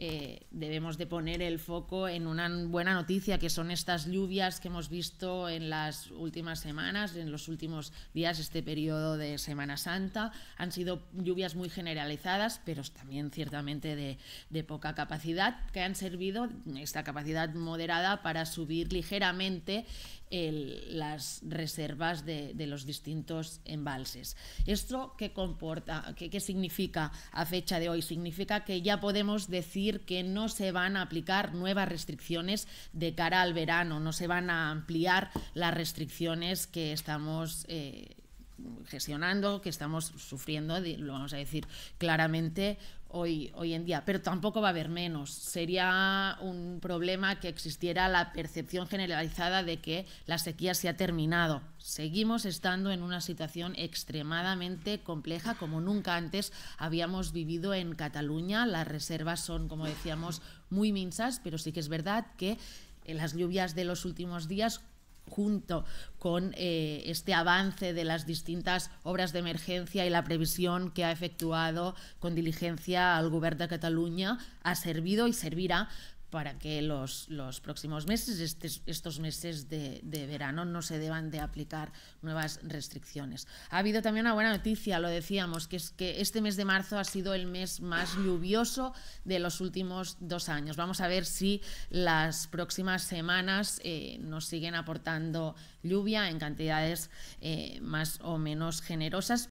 Eh, debemos de poner el foco en una buena noticia, que son estas lluvias que hemos visto en las últimas semanas, en los últimos días, este periodo de Semana Santa. Han sido lluvias muy generalizadas, pero también ciertamente de, poca capacidad, que han servido, esta capacidad moderada, para subir ligeramente las reservas de, de, los distintos embalses. ¿Esto qué comporta? ¿Qué, ¿Qué significa a fecha de hoy? Significa que ya podemos decir que no se van a aplicar nuevas restricciones de cara al verano, no se van a ampliar las restricciones que estamos... Eh, gestionando, que estamos sufriendo, lo vamos a decir claramente hoy, hoy en día, pero tampoco va a haber menos. Sería un problema que existiera la percepción generalizada de que la sequía se ha terminado. Seguimos estando en una situación extremadamente compleja, como nunca antes habíamos vivido en Cataluña. Las reservas son, como decíamos, muy minsas, pero sí que es verdad que eh, las lluvias de los últimos días junto con eh, este avance de las distintas obras de emergencia y la previsión que ha efectuado con diligencia al Gobierno de Cataluña, ha servido y servirá para que los, próximos meses, estos meses de, verano, no se deban de aplicar nuevas restricciones. Ha habido también una buena noticia, lo decíamos, que es que este mes de marzo ha sido el mes más lluvioso de los últimos dos años. Vamos a ver si las próximas semanas eh, nos siguen aportando lluvia en cantidades eh, más o menos generosas,